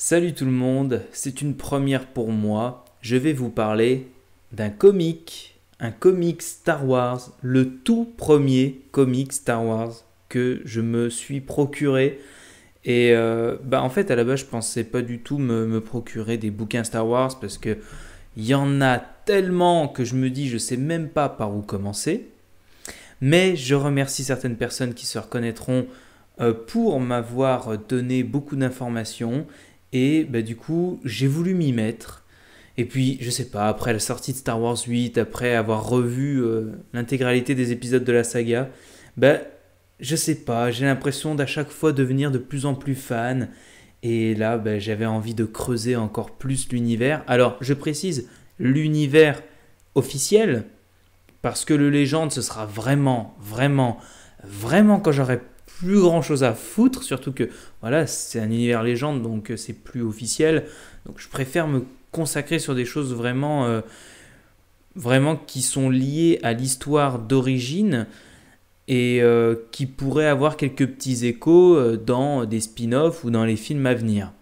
Salut tout le monde, c'est une première pour moi. Je vais vous parler d'un comic, un comic Star Wars, le tout premier comic Star Wars que je me suis procuré. Et euh, bah en fait, à la base, je pensais pas du tout me, procurer des bouquins Star Wars parce que il y en a tellement que je me dis, je sais même pas par où commencer. Mais je remercie certaines personnes qui se reconnaîtront euh, pour m'avoir donné beaucoup d'informations et bah, du coup, j'ai voulu m'y mettre. Et puis, je sais pas, après la sortie de Star Wars 8, après avoir revu euh, l'intégralité des épisodes de la saga, bah, je sais pas, j'ai l'impression d'à chaque fois devenir de plus en plus fan. Et là, bah, j'avais envie de creuser encore plus l'univers. Alors, je précise, l'univers officiel, parce que le légende, ce sera vraiment, vraiment, vraiment quand j'aurai plus grand chose à foutre, surtout que voilà, c'est un univers légende, donc euh, c'est plus officiel. Donc je préfère me consacrer sur des choses vraiment, euh, vraiment qui sont liées à l'histoire d'origine et euh, qui pourraient avoir quelques petits échos dans des spin-offs ou dans les films à venir.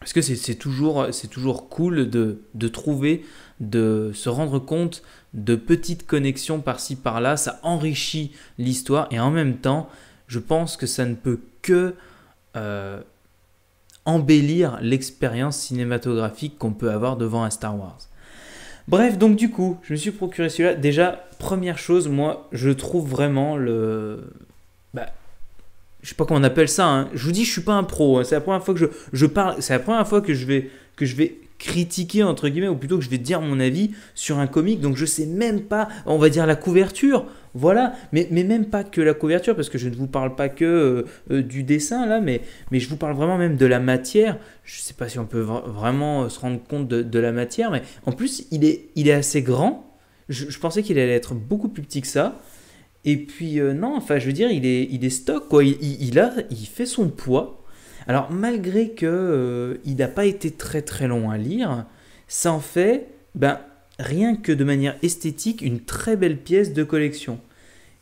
Parce que c'est toujours, toujours cool de, de, trouver, de se rendre compte de petites connexions par-ci par-là. Ça enrichit l'histoire et en même temps, je pense que ça ne peut que euh, embellir l'expérience cinématographique qu'on peut avoir devant un Star Wars. Bref, donc du coup, je me suis procuré celui-là. Déjà, première chose, moi, je trouve vraiment le... Bah, je sais pas comment on appelle ça. Hein. Je vous dis, je suis pas un pro. Hein. C'est la première fois que je, parle. C'est la première fois que je vais que je vais critiquer entre guillemets ou plutôt que je vais dire mon avis sur un comic donc je sais même pas on va dire la couverture voilà mais, mais même pas que la couverture parce que je ne vous parle pas que euh, euh, du dessin là mais, mais je vous parle vraiment même de la matière je sais pas si on peut vraiment euh, se rendre compte de, la matière mais en plus il est, il est assez grand je, pensais qu'il allait être beaucoup plus petit que ça et puis non enfin je veux dire il est, il est stock quoi il, il a il fait son poids alors malgré que euh, il n'a pas été très très long à lire, ça en fait, ben, rien que de manière esthétique, une très belle pièce de collection.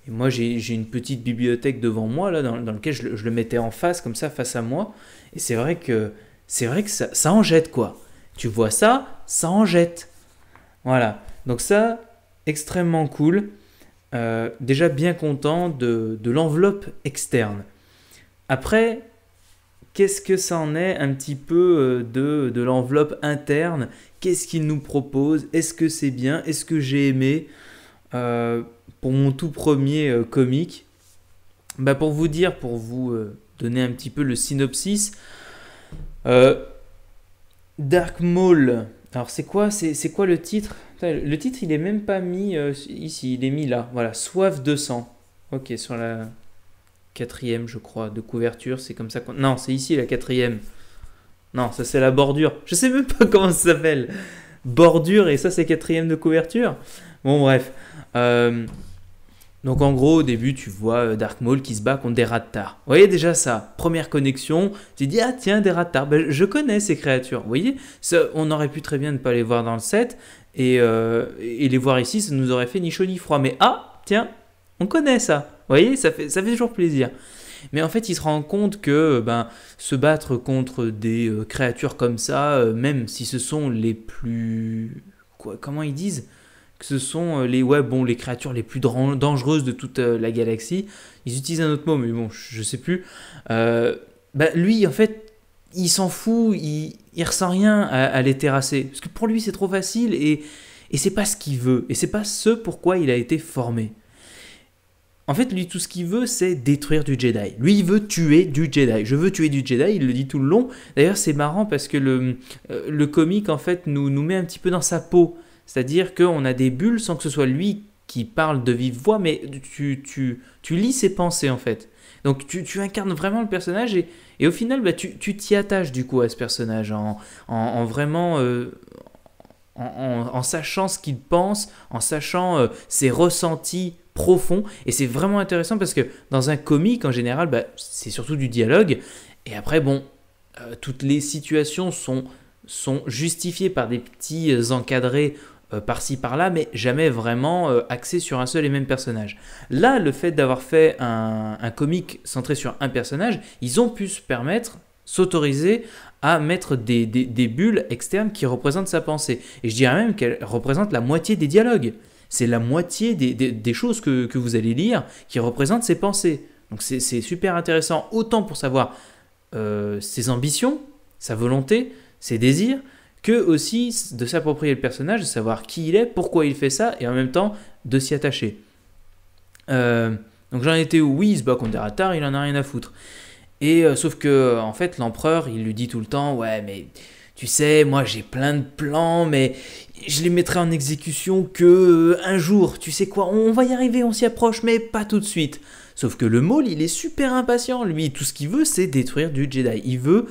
Et moi j'ai une petite bibliothèque devant moi, là, dans, laquelle je, le mettais en face, comme ça, face à moi. Et c'est vrai que, c'est vrai que ça, en jette, quoi. Tu vois ça, ça en jette. Voilà. Donc ça, extrêmement cool. Euh, déjà bien content de, de l'enveloppe externe. Après, Qu'est-ce que ça en est un petit peu euh, de, l'enveloppe interne Qu'est-ce qu'il nous propose Est-ce que c'est bien Est-ce que j'ai aimé euh, Pour mon tout premier euh, comic comique, bah, pour vous dire, pour vous donner un petit peu le synopsis, Dark Maul. Alors c'est quoi c'est, quoi le titre Le titre il est même pas mis ici, il est mis là. Voilà, soif de sang. Ok, sur la, quatrième, je crois, de couverture. C'est comme ça qu'on. Non, c'est ici la quatrième. Non, ça c'est la bordure. Je sais même pas comment ça s'appelle. Bordure et ça c'est quatrième de couverture. Bon bref. Euh, donc en gros au début tu vois euh, Dark Maul qui se bat contre des Rattar. Vous voyez déjà ça, première connexion, tu dis ah tiens des Rattar, ben, je connais ces créatures. Vous voyez, ça, on aurait pu très bien ne pas les voir dans le set et, euh, et les voir ici ça nous aurait fait ni chaud ni froid. Mais ah tiens, on connaît ça. Vous voyez, ça fait, toujours plaisir. Mais en fait, il se rend compte que ben, se battre contre des euh, créatures comme ça, euh, même si ce sont les plus... comment ils disent que ce sont euh, les ouais bon les créatures les plus dangereuses de toute la galaxie. Ils utilisent un autre mot, mais bon, je sais plus. Ben, lui, en fait, il s'en fout, il, il ressent rien à, les terrasser, parce que pour lui, c'est trop facile et et c'est pas ce qu'il veut et c'est pas ce pourquoi il a été formé. En fait, lui, tout ce qu'il veut, c'est détruire du Jedi. Lui, il veut tuer du Jedi. Je veux tuer du Jedi, il le dit tout le long. D'ailleurs, c'est marrant parce que le, euh, le comique, en fait, nous, nous met un petit peu dans sa peau. C'est-à-dire qu'on a des bulles sans que ce soit lui qui parle de vive voix, mais tu, lis ses pensées, en fait. Donc, tu, incarnes vraiment le personnage et, et au final, bah, tu t'y attaches, du coup, à ce personnage en, en, vraiment... Euh, en, sachant ce qu'il pense, en sachant euh, ses ressentis profond. Et c'est vraiment intéressant parce que dans un comique, en général, bah, c'est surtout du dialogue. Et après, bon, euh, toutes les situations sont, sont justifiées par des petits euh, encadrés euh, par-ci par-là, mais jamais vraiment axés sur un seul et même personnage. Là, le fait d'avoir fait un, un comique centré sur un personnage, ils ont pu se permettre, s'autoriser à mettre des, bulles externes qui représentent sa pensée. Et je dirais même qu'elles représentent la moitié des dialogues c'est la moitié des, choses que, vous allez lire qui représentent ses pensées. Donc c'est super intéressant, autant pour savoir euh, ses ambitions, sa volonté, ses désirs, que aussi de s'approprier le personnage, de savoir qui il est, pourquoi il fait ça, et en même temps de s'y attacher. Euh, donc j'en étais où Oui, il se bat contre ratards, il en a rien à foutre. Et euh, sauf que, en fait, l'empereur, il lui dit tout le temps, ouais, mais tu sais, moi j'ai plein de plans, mais je les mettrai en exécution que euh, un jour. Tu sais quoi, on va y arriver, on s'y approche, mais pas tout de suite. Sauf que le Maul, il est super impatient, lui. Tout ce qu'il veut, c'est détruire du Jedi. Il veut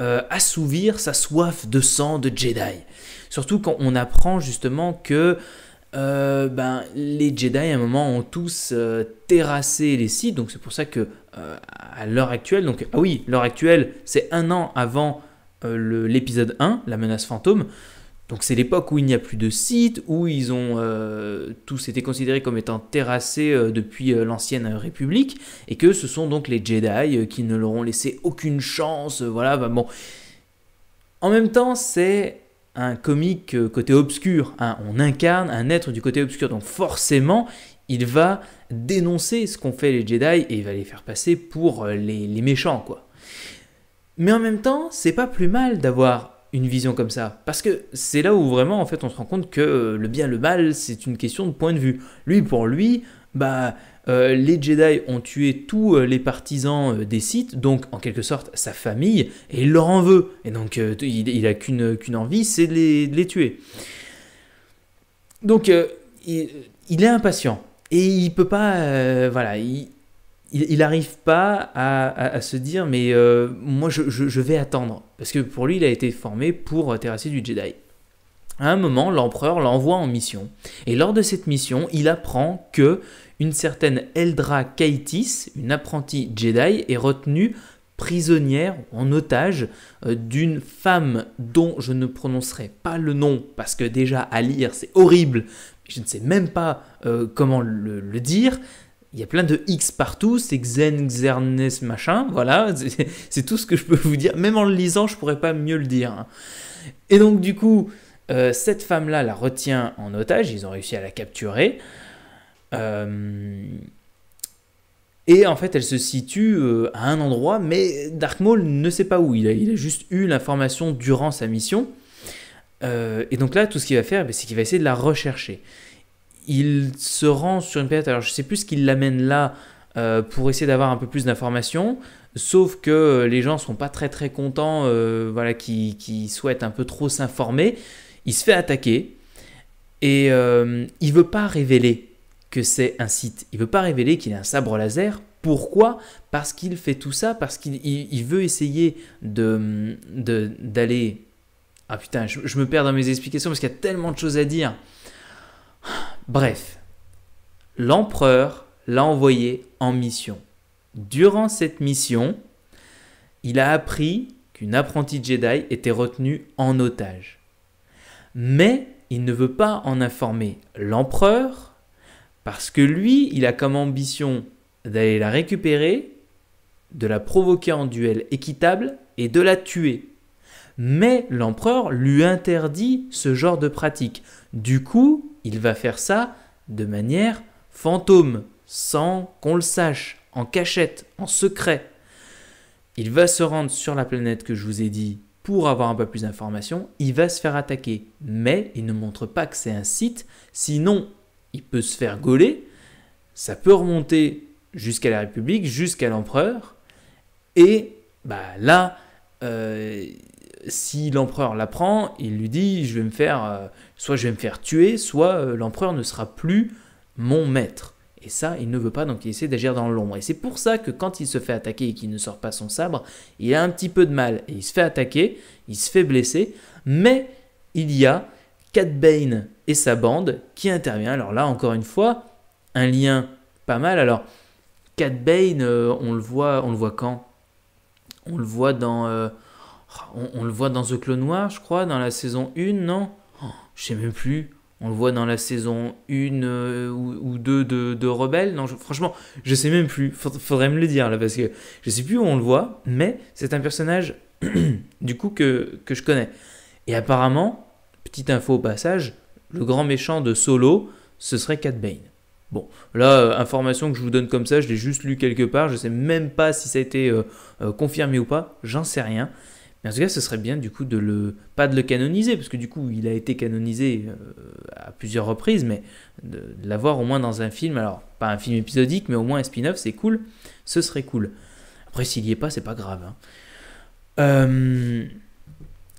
euh, assouvir sa soif de sang de Jedi. Surtout quand on apprend justement que euh, ben, les Jedi à un moment ont tous terrassé les sites. donc c'est pour ça que à l'heure actuelle, donc ah oui, l'heure actuelle, c'est un an avant euh, l'épisode 1, La menace fantôme. Donc c'est l'époque où il n'y a plus de site, où ils ont euh, tous été considérés comme étant terrassés euh, depuis l'ancienne République, et que ce sont donc les Jedi qui ne leur ont laissé aucune chance, voilà, bah, bon. En même temps, c'est un comique côté obscur, hein. on incarne un être du côté obscur, donc forcément, il va dénoncer ce qu'ont fait les Jedi et il va les faire passer pour les, les méchants, quoi. Mais en même temps, c'est pas plus mal d'avoir une vision comme ça. Parce que c'est là où vraiment, en fait, on se rend compte que euh, le bien, le mal, c'est une question de point de vue. Lui, pour lui, bah, euh, les Jedi ont tué tous euh, les partisans des Sith, donc en quelque sorte sa famille, et il leur en veut. Et donc, il, il, a qu'une envie, c'est de, les tuer. Donc, il, est impatient. Et il peut pas. voilà, il, il n'arrive pas à, se dire, mais euh, moi je, vais attendre. Parce que pour lui, il a été formé pour euh, terrasser du Jedi. À un moment, l'empereur l'envoie en mission. Et lors de cette mission, il apprend que une certaine Eldra Kaitis, une apprentie Jedi, est retenue prisonnière, en otage, euh, d'une femme dont je ne prononcerai pas le nom, parce que déjà à lire c'est horrible, je ne sais même pas comment le dire, il y a plein de X partout, c'est Xen, Xernes, machin, voilà, c'est tout ce que je peux vous dire. Même en le lisant, je pourrais pas mieux le dire. Et donc, du coup, euh, cette femme-là la retient en otage, ils ont réussi à la capturer. Euh, et en fait, elle se situe euh, à un endroit, mais Dark Maul ne sait pas où. Il a, il a juste eu l'information durant sa mission. et donc là, tout ce qu'il va faire, eh ben, c'est qu'il va essayer de la rechercher il se rend sur une planète, alors je sais plus ce qu'il l'amène là euh, pour essayer d'avoir un peu plus d'informations, sauf que les gens sont pas très très contents, euh, voilà, qui, qui, souhaitent un peu trop s'informer. Il se fait attaquer et il euh, il veut pas révéler que c'est un site. Il veut pas révéler qu'il est un sabre laser. Pourquoi Parce qu'il fait tout ça, parce qu'il veut essayer de d'aller. ah putain, je, me perds dans mes explications parce qu'il y a tellement de choses à dire. Bref, l'empereur l'a envoyé en mission. Durant cette mission, il a appris qu'une apprentie Jedi était retenue en otage. Mais il ne veut pas en informer l'empereur parce que lui, il a comme ambition d'aller la récupérer, de la provoquer en duel équitable et de la tuer. Mais l'empereur lui interdit ce genre de pratique. Du coup, il va faire ça de manière fantôme, sans qu'on le sache, en cachette, en secret. Il va se rendre sur la planète que je vous ai dit pour avoir un peu plus d'informations, il va se faire attaquer, mais il ne montre pas que c'est un site, sinon il peut se faire gauler, ça peut remonter jusqu'à la République, jusqu'à l'empereur, et bah là, euh, si l'empereur l'apprend, il lui dit je vais me faire euh, soit je vais me faire tuer, soit euh, l'empereur ne sera plus mon maître. Et ça, il ne veut pas, donc il essaie d'agir dans l'ombre. Et c'est pour ça que quand il se fait attaquer et qu'il ne sort pas son sabre, il a un petit peu de mal. Et il se fait attaquer, il se fait blesser, mais il y a Cat Bane et sa bande qui intervient. Alors là, encore une fois, un lien pas mal. Alors, Cat Bane, euh, on, le voit, on le voit quand On le voit dans Oh, on, le voit dans The Clone Noir, je crois, dans la saison 1, non Je oh, Je sais même plus. On le voit dans la saison 1 euh, ou 2 de, de Rebelle. Non, franchement, je sais même plus. Faudrait me le dire là, parce que je sais plus où on le voit, mais c'est un personnage du coup que, je connais. Et apparemment, petite info au passage, le grand méchant de Solo, ce serait Cat Bane. Bon, là, euh, information que je vous donne comme ça, je l'ai juste lu quelque part, je ne sais même pas si ça a été euh, confirmé ou pas, j'en sais rien. Mais en tout cas, ce serait bien du coup de le pas de le canoniser parce que du coup, il a été canonisé euh, à plusieurs reprises, mais de, l'avoir au moins dans un film. Alors pas un film épisodique, mais au moins un spin-off, c'est cool. Ce serait cool. Après, s'il y est pas, c'est pas grave. Hein. Euh,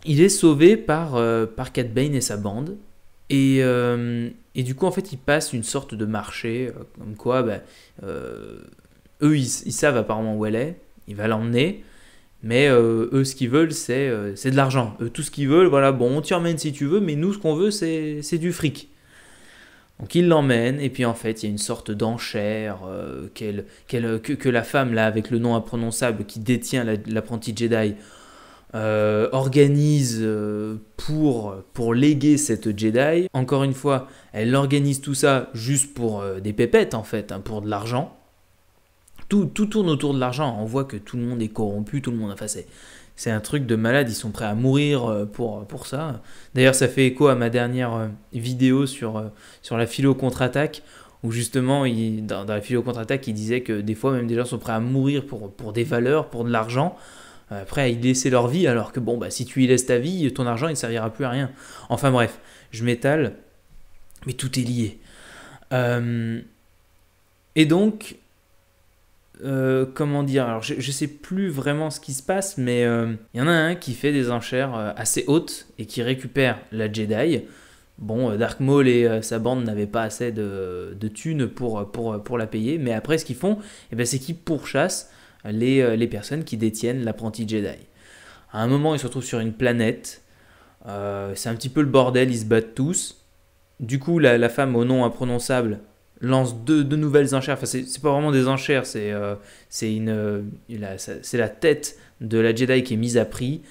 il est sauvé par euh, par Cat Bane et sa bande. Et, et, du coup, en fait, il passe une sorte de marché, comme quoi, bah, eux, ils, savent apparemment où elle est, il va l'emmener, mais euh, eux, ce qu'ils veulent, euh, c'est de l'argent. Eux, tout ce qu'ils veulent, voilà, bon, on t'y emmène si tu veux, mais nous, ce qu'on veut, c'est du fric. Donc ils l'emmènent, et puis en fait, il y a une sorte d'enchère euh, que, la femme, là, avec le nom imprononçable, qui détient l'apprenti Jedi, organise pour, pour léguer cette Jedi. Encore une fois, elle organise tout ça juste pour des pépettes, en fait, hein, pour de l'argent tout, tourne autour de l'argent. On voit que tout le monde est corrompu, tout le monde. Enfin, c'est, un truc de malade. Ils sont prêts à mourir euh, pour, pour ça. D'ailleurs, ça fait écho à ma dernière euh, vidéo sur, euh, sur la philo contre-attaque où justement, il, dans, la philo contre-attaque, il disait que des fois, même des gens sont prêts à mourir pour, pour des valeurs, pour de l'argent, prêts à y laisser leur vie, alors que bon, bah, si tu y laisses ta vie, ton argent, il ne servira plus à rien. Enfin bref, je m'étale, mais tout est lié. et donc, euh, comment dire Alors, je, sais plus vraiment ce qui se passe, mais euh, il y en a un qui fait des enchères euh, assez hautes et qui récupère la Jedi. Bon, Dark Maul et sa bande n'avaient pas assez de, de thunes pour, pour, la payer, mais après, ce qu'ils font, eh ben, c'est qu'ils pourchassent les, les, personnes qui détiennent l'apprenti Jedi. À un moment, ils se retrouvent sur une planète. c'est un petit peu le bordel, ils se battent tous. Du coup, la, la femme au nom imprononçable lance deux, nouvelles enchères. Enfin, c'est pas vraiment des enchères, c'est euh, une euh, c'est la tête de la Jedi qui est mise à prix.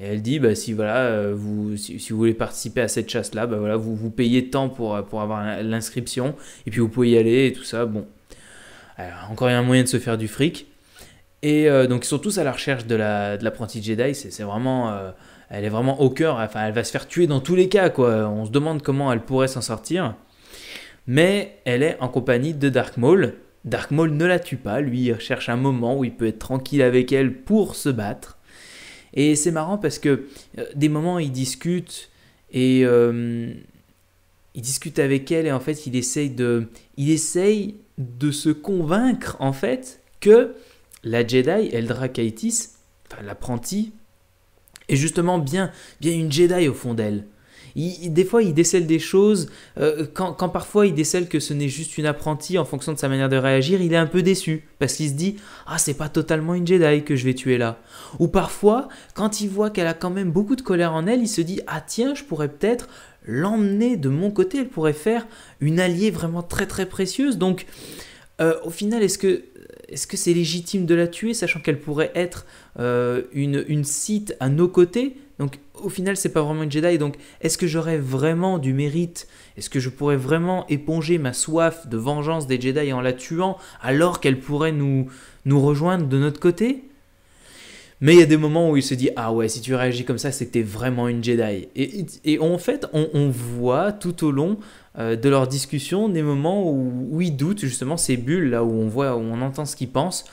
Et elle dit, bah, si, voilà, euh, vous, si, vous voulez participer à cette chasse-là, bah, voilà, vous, vous payez tant pour, pour avoir l'inscription, et puis vous pouvez y aller et tout ça. Bon, Alors, encore un moyen de se faire du fric. Et donc ils sont tous à la recherche de l'apprenti la, de Jedi, c'est vraiment... elle est vraiment au cœur, enfin elle va se faire tuer dans tous les cas quoi, on se demande comment elle pourrait s'en sortir mais elle est en compagnie de Dark Maul. Dark Maul ne la tue pas, lui il un moment où il peut être tranquille avec elle pour se battre. Et c'est marrant parce que euh, des moments ils discutent et euh, il discute avec elle et en fait il essaye de, il essaye de se convaincre en fait que la Jedi Eldra Kaitis, enfin l'apprenti, est justement bien, bien une Jedi au fond d'elle des fois, il décèle des choses. Euh, quand, parfois il décèle que ce n'est juste une apprentie en fonction de sa manière de réagir, il est un peu déçu parce qu'il se dit Ah, c'est pas totalement une Jedi que je vais tuer là. Ou parfois, quand il voit qu'elle a quand même beaucoup de colère en elle, il se dit Ah, tiens, je pourrais peut-être l'emmener de mon côté. Elle pourrait faire une alliée vraiment très très précieuse. Donc, euh, au final, est-ce que est-ce que c'est légitime de la tuer, sachant qu'elle pourrait être euh, une, une à nos côtés Donc au final, c'est pas vraiment une Jedi. Donc est-ce que j'aurais vraiment du mérite Est-ce que je pourrais vraiment éponger ma soif de vengeance des Jedi en la tuant, alors qu'elle pourrait nous, nous rejoindre de notre côté mais il y a des moments où il se dit Ah ouais, si tu réagis comme ça, c'était vraiment une Jedi. Et, en fait, on voit tout au long euh, de leurs discussions, des moments où, ils doutent, justement, ces bulles là où on voit, où on entend ce qu'ils pensent,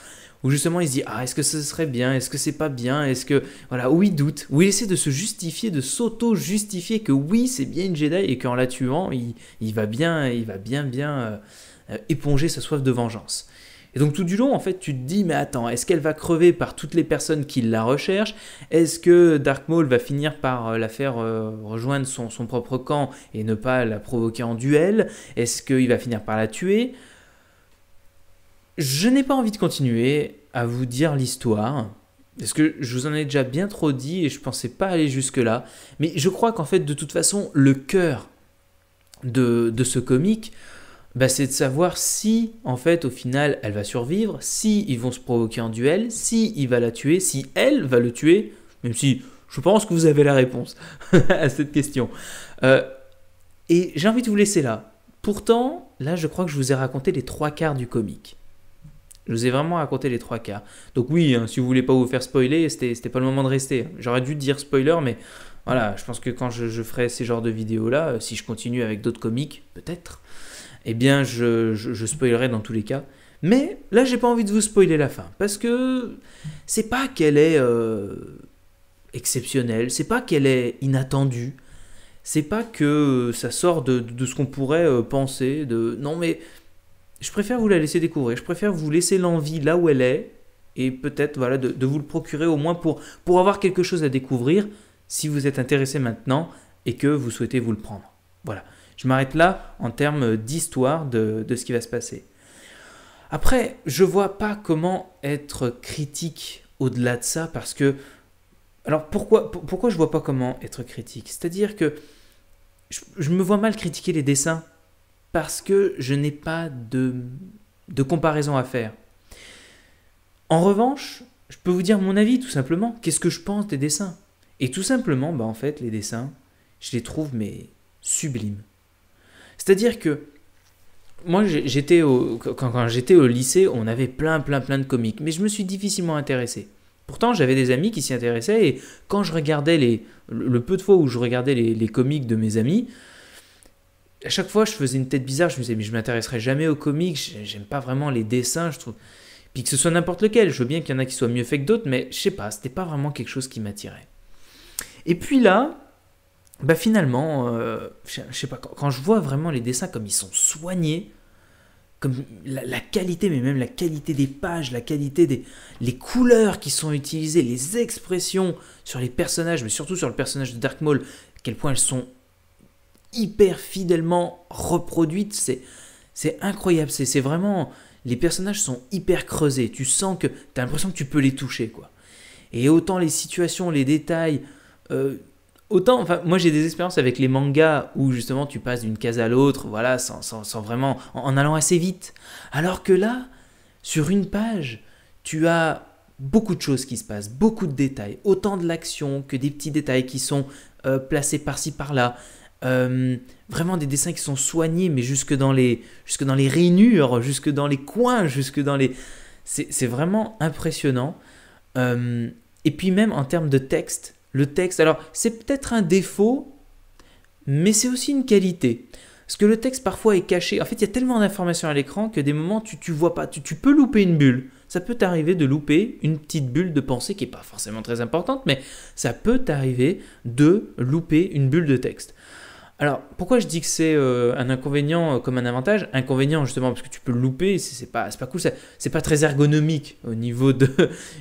où justement ils se disent Ah, est-ce que ce serait bien Est-ce que c'est pas bien Est-ce que. Voilà, où ils doutent, où ils essaient de se justifier, de s'auto-justifier que oui, c'est bien une Jedi et qu'en la tuant, il, va bien, il va bien, bien euh, euh, éponger sa soif de vengeance. Et donc tout du long, en fait, tu te dis, mais attends, est-ce qu'elle va crever par toutes les personnes qui la recherchent Est-ce que Dark Maul va finir par euh, la faire euh, rejoindre son, propre camp et ne pas la provoquer en duel Est-ce qu'il va finir par la tuer Je n'ai pas envie de continuer à vous dire l'histoire. Parce que je vous en ai déjà bien trop dit et je ne pensais pas aller jusque-là. Mais je crois qu'en fait, de toute façon, le cœur de, de ce comique, bah, c'est de savoir si, en fait, au final, elle va survivre, si ils vont se provoquer un duel, si il va la tuer, si elle va le tuer, même si je pense que vous avez la réponse à cette question. Euh, et j'ai envie de vous laisser là. Pourtant, là, je crois que je vous ai raconté les trois quarts du comique. Je vous ai vraiment raconté les trois quarts. Donc oui, hein, si vous voulez pas vous faire spoiler, c'était pas le moment de rester. J'aurais dû dire spoiler, mais voilà, je pense que quand je, ferai ces genres de vidéos-là, euh, si je continue avec d'autres comiques, peut-être, eh bien, je, spoilerai dans tous les cas. Mais là, j'ai pas envie de vous spoiler la fin, parce que c'est pas qu'elle est euh, exceptionnelle, c'est pas qu'elle est inattendue, c'est pas que euh, ça sort de, ce qu'on pourrait penser, de... Non, mais je préfère vous la laisser découvrir, je préfère vous laisser l'envie là où elle est, et peut-être voilà de, de, vous le procurer au moins pour, pour avoir quelque chose à découvrir si vous êtes intéressé maintenant et que vous souhaitez vous le prendre. Voilà, je m'arrête là en termes d'histoire de, ce qui va se passer. Après, je vois pas comment être critique au-delà de ça parce que. Alors pourquoi, pourquoi je vois pas comment être critique C'est-à-dire que je, me vois mal critiquer les dessins parce que je n'ai pas de comparaison à faire. En revanche, je peux vous dire mon avis tout simplement. Qu'est-ce que je pense des dessins et tout simplement, bah, en fait, les dessins, je les trouve mais sublimes. C'est-à-dire que moi, j'étais quand, j'étais au lycée, on avait plein, plein, plein de comics, mais je me suis difficilement intéressé. Pourtant, j'avais des amis qui s'y intéressaient, et quand je regardais les, le peu de fois où je regardais les, comics de mes amis, à chaque fois, je faisais une tête bizarre. Je me disais, mais je m'intéresserai jamais aux comics. J'aime pas vraiment les dessins. Je trouve. Puis que ce soit n'importe lequel. Je veux bien qu'il y en a qui soient mieux faits que d'autres, mais je sais pas, c'était pas vraiment quelque chose qui m'attirait. Et puis là, bah finalement, euh, je, sais pas, quand, je vois vraiment les dessins comme ils sont soignés, comme la, qualité, mais même la qualité des pages, la qualité des les couleurs qui sont utilisées, les expressions sur les personnages, mais surtout sur le personnage de Dark Maul, à quel point elles sont hyper fidèlement reproduites, c'est c'est incroyable, c'est vraiment les personnages sont hyper creusés, tu sens que tu as l'impression que tu peux les toucher quoi. Et autant les situations, les détails, euh, autant, enfin, moi j'ai des expériences avec les mangas où justement tu passes d'une case à l'autre, voilà, sans, vraiment, en, allant assez vite. Alors que là, sur une page, tu as beaucoup de choses qui se passent, beaucoup de détails, autant de l'action que des petits détails qui sont euh, placés par-ci par-là. Euh, vraiment des dessins qui sont soignés, mais jusque dans les, jusque dans les rainures, jusque dans les coins, jusque dans les. C'est vraiment impressionnant. et puis même en termes de texte, le texte. Alors, c'est peut-être un défaut, mais c'est aussi une qualité. Parce que le texte parfois est caché. En fait, il y a tellement d'informations à l'écran que des moments, tu ne vois pas. Tu, tu, peux louper une bulle. Ça peut t'arriver de louper une petite bulle de pensée qui n'est pas forcément très importante, mais ça peut t'arriver de louper une bulle de texte. Alors, pourquoi je dis que c'est euh, un inconvénient euh, comme un avantage Inconvénient, justement, parce que tu peux le louper, c'est pas, pas cool, c'est pas très ergonomique au niveau de,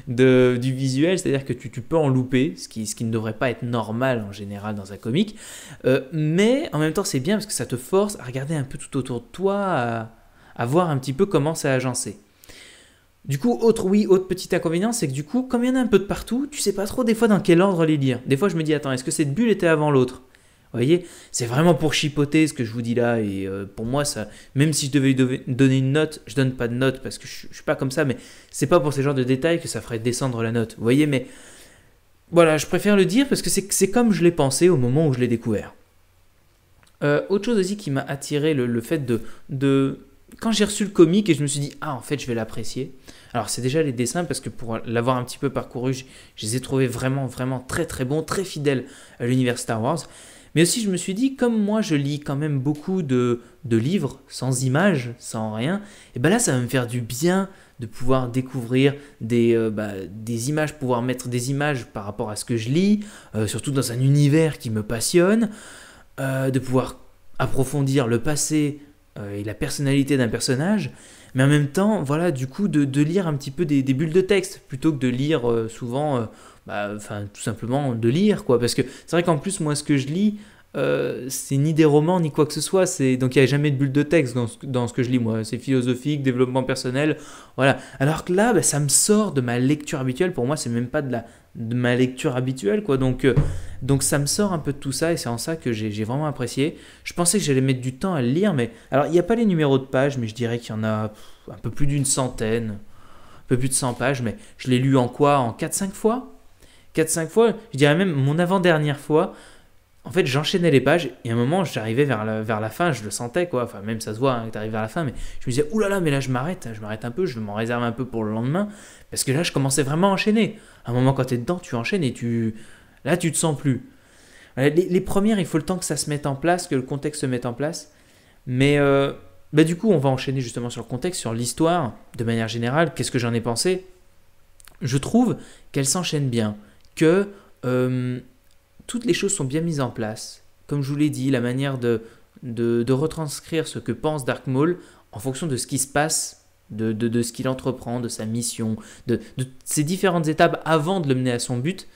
du visuel, c'est-à-dire que tu, peux en louper, ce qui, ce qui ne devrait pas être normal en général dans un comic. Euh, mais en même temps, c'est bien parce que ça te force à regarder un peu tout autour de toi, à, voir un petit peu comment c'est agencé. Du coup, autre oui, autre petit inconvénient, c'est que du coup, comme il y en a un peu de partout, tu sais pas trop des fois dans quel ordre les lire. Des fois, je me dis, attends, est-ce que cette bulle était avant l'autre vous voyez, c'est vraiment pour chipoter ce que je vous dis là. Et euh, pour moi, ça, même si je devais lui donner une note, je donne pas de note parce que je, ne suis pas comme ça. Mais c'est pas pour ce genre de détails que ça ferait descendre la note. Vous voyez, mais voilà, je préfère le dire parce que c'est comme je l'ai pensé au moment où je l'ai découvert. Euh, autre chose aussi qui m'a attiré le, fait de, quand j'ai reçu le comic et je me suis dit ah en fait je vais l'apprécier. Alors c'est déjà les dessins parce que pour l'avoir un petit peu parcouru, je, les ai trouvés vraiment vraiment très très bons, très fidèles à l'univers Star Wars. Mais aussi, je me suis dit, comme moi, je lis quand même beaucoup de, livres sans images, sans rien, et ben là, ça va me faire du bien de pouvoir découvrir des, euh, bah, des images, pouvoir mettre des images par rapport à ce que je lis, euh, surtout dans un univers qui me passionne, euh, de pouvoir approfondir le passé et la personnalité d'un personnage mais en même temps, voilà, du coup, de, lire un petit peu des, bulles de texte plutôt que de lire euh, souvent, euh, bah, enfin, tout simplement de lire, quoi. Parce que c'est vrai qu'en plus, moi, ce que je lis, euh, c'est ni des romans ni quoi que ce soit. C'est donc il n'y a jamais de bulle de texte dans ce, que je lis moi. C'est philosophique, développement personnel, voilà. Alors que là, bah, ça me sort de ma lecture habituelle. Pour moi, c'est même pas de la de ma lecture habituelle quoi. Donc euh, donc ça me sort un peu de tout ça et c'est en ça que j'ai vraiment apprécié. Je pensais que j'allais mettre du temps à le lire, mais alors il n'y a pas les numéros de page mais je dirais qu'il y en a un peu plus d'une centaine, un peu plus de 100 pages, mais je l'ai lu en quoi En 4-5 fois 4-5 fois, je dirais même mon avant-dernière fois, en fait, j'enchaînais les pages et à un moment, j'arrivais vers la, vers la fin, je le sentais quoi. Enfin, même ça se voit hein, t'arrives vers la fin, mais je me disais, oulala, là là, mais là, je m'arrête, je m'arrête un peu, je m'en réserve un peu pour le lendemain. Parce que là, je commençais vraiment à enchaîner. À un moment, quand t'es dedans, tu enchaînes et tu. Là, tu te sens plus. Les, premières, il faut le temps que ça se mette en place, que le contexte se mette en place. Mais euh, bah, du coup, on va enchaîner justement sur le contexte, sur l'histoire, de manière générale. Qu'est-ce que j'en ai pensé Je trouve qu'elle s'enchaîne bien, que. Euh, toutes les choses sont bien mises en place. Comme je vous l'ai dit, la manière de, de, retranscrire ce que pense Dark Maul en fonction de ce qui se passe, de, de, ce qu'il entreprend, de sa mission, de, ses différentes étapes avant de le mener à son but,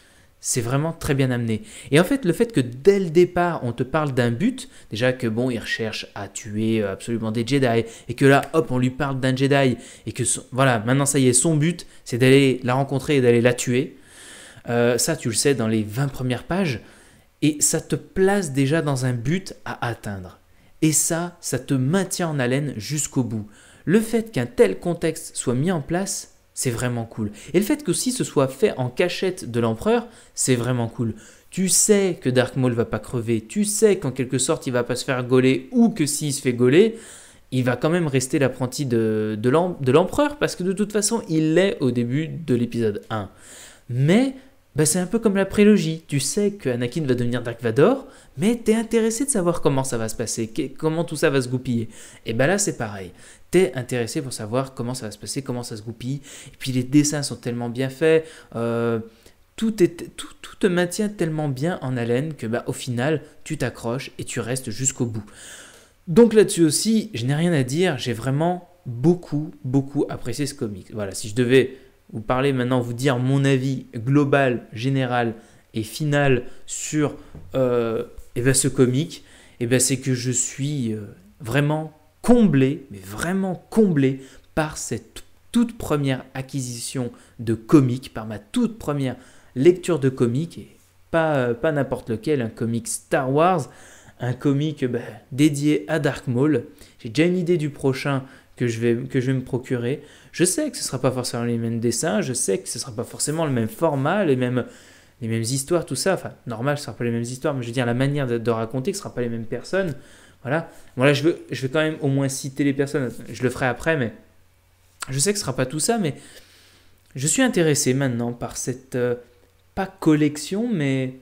c'est vraiment très bien amené. Et en fait, le fait que dès le départ, on te parle d'un but, déjà que bon, il recherche à tuer euh, absolument des Jedi, et que là, hop, on lui parle d'un Jedi, et que voilà, maintenant ça y est, son but, c'est d'aller la rencontrer et d'aller la tuer. Euh, ça, tu le sais, dans les 20 premières pages. Et ça te place déjà dans un but à atteindre. Et ça, ça te maintient en haleine jusqu'au bout. Le fait qu'un tel contexte soit mis en place, c'est vraiment cool. Et le fait que si ce soit fait en cachette de l'empereur, c'est vraiment cool. Tu sais que Dark Maul va pas crever, tu sais qu'en quelque sorte il va pas se faire gauler ou que s'il se fait gauler, il va quand même rester l'apprenti de, de l'empereur parce que de toute façon il l'est au début de l'épisode 1. Mais bah, c'est un peu comme la prélogie. Tu sais que Anakin va devenir Dark Vador, mais t'es intéressé de savoir comment ça va se passer, comment tout ça va se goupiller. Et bah là, c'est pareil. T'es intéressé pour savoir comment ça va se passer, comment ça se goupille. Et puis les dessins sont tellement bien faits. Euh, tout, est, tout, te maintient tellement bien en haleine que bah, au final, tu t'accroches et tu restes jusqu'au bout. Donc là-dessus aussi, je n'ai rien à dire. J'ai vraiment beaucoup, beaucoup apprécié ce comic. Voilà, si je devais vous parler maintenant, vous dire mon avis global, général et final sur euh, eh ben, ce comique, et eh ben c'est que je suis euh, vraiment comblé, mais vraiment comblé par cette toute première acquisition de comique, par ma toute première lecture de comique, et pas, euh, pas n'importe lequel, un comique Star Wars, un comique bah, dédié à Dark Maul. J'ai déjà une idée du prochain que je vais, que je vais me procurer. Je sais que ce ne sera pas forcément les mêmes dessins, je sais que ce ne sera pas forcément le même format, les mêmes, les mêmes histoires, tout ça. Enfin, normal, ce ne sera pas les mêmes histoires, mais je veux dire, la manière de, raconter, ce ne sera pas les mêmes personnes. Voilà. Bon, je, veux, je vais quand même au moins citer les personnes. Je le ferai après, mais je sais que ce ne sera pas tout ça, mais je suis intéressé maintenant par cette. Euh, pas collection, mais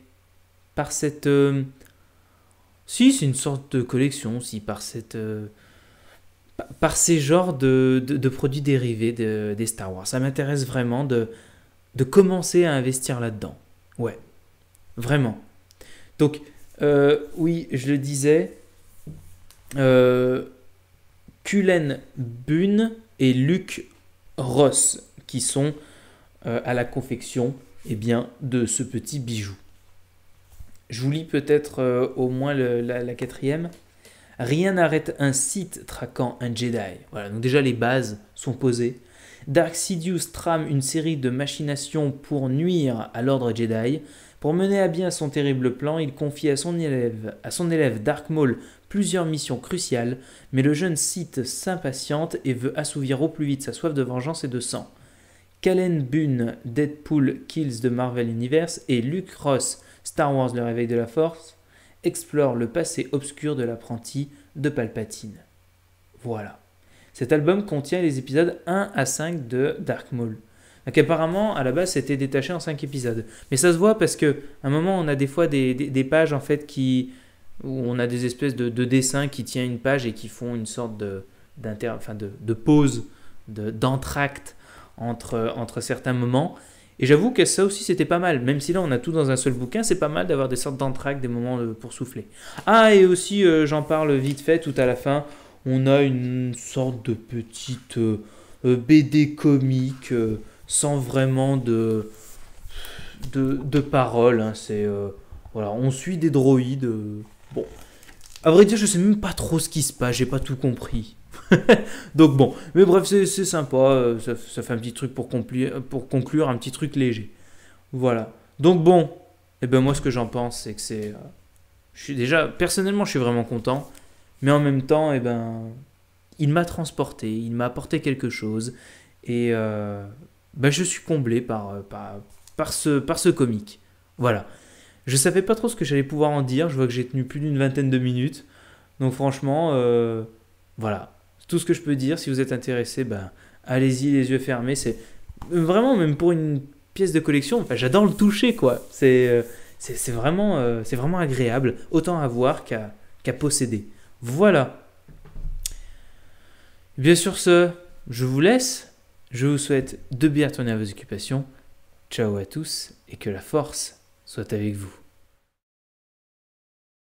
par cette. Euh, si, c'est une sorte de collection, si, par cette. Euh, par ces genres de, produits dérivés de, des Star Wars. Ça m'intéresse vraiment de, commencer à investir là-dedans. Ouais, vraiment. Donc, euh, oui, je le disais, euh, Cullen Bune et Luke Ross, qui sont euh, à la confection eh bien, de ce petit bijou. Je vous lis peut-être au moins la quatrième. Rien n'arrête un Sith traquant un Jedi. Voilà, donc déjà les bases sont posées. Dark Sidious trame une série de machinations pour nuire à l'ordre Jedi. Pour mener à bien son terrible plan, il confie à son élève, à son élève Dark Maul plusieurs missions cruciales, mais le jeune Sith s'impatiente et veut assouvir au plus vite sa soif de vengeance et de sang. Callen Bunn, Deadpool Kills de Marvel Universe et Luke Ross, Star Wars Le Réveil de la Force explore le passé obscur de l'apprenti de Palpatine. Voilà. Cet album contient les épisodes 1 à 5 de Dark Maul. apparemment, à la base, c'était détaché en 5 épisodes. Mais ça se voit parce que à un moment, on a des fois des, pages en fait qui où on a des espèces de, dessins qui tiennent une page et qui font une sorte de pause, d'entracte entre entre certains moments. Et j'avoue que ça aussi c'était pas mal, même si là on a tout dans un seul bouquin, c'est pas mal d'avoir des sortes d'entraques, des moments pour souffler. Ah, et aussi euh, j'en parle vite fait, tout à la fin, on a une sorte de petite euh, euh, BD comique, sans vraiment de, de, de paroles. Hein. c'est, voilà, on suit des droïdes. bon. À vrai dire, je sais même pas trop ce qui se passe, j'ai pas tout compris. Donc bon, mais bref, c'est sympa, euh, ça, ça, fait un petit truc pour conclure, pour conclure, un petit truc léger. Voilà. Donc bon, et eh ben moi ce que j'en pense, c'est que c'est... Euh, déjà, personnellement, je suis vraiment content, mais en même temps, et eh ben, il m'a transporté, il m'a apporté quelque chose, et euh, ben, je suis comblé par, par, ce, par ce comique. Voilà. Je savais pas trop ce que j'allais pouvoir en dire. Je vois que j'ai tenu plus d'une vingtaine de minutes. Donc franchement, voilà. Tout ce que je peux dire, si vous êtes intéressé, ben, allez-y les yeux fermés. C'est vraiment, même pour une pièce de collection, j'adore le toucher, quoi. C'est euh, c'est vraiment, euh, c'est vraiment agréable, autant à voir qu'à posséder. Voilà. Bien sûr, ce, je vous laisse. Je vous souhaite de bien tourner à vos occupations. Ciao à tous et que la force soit avec vous.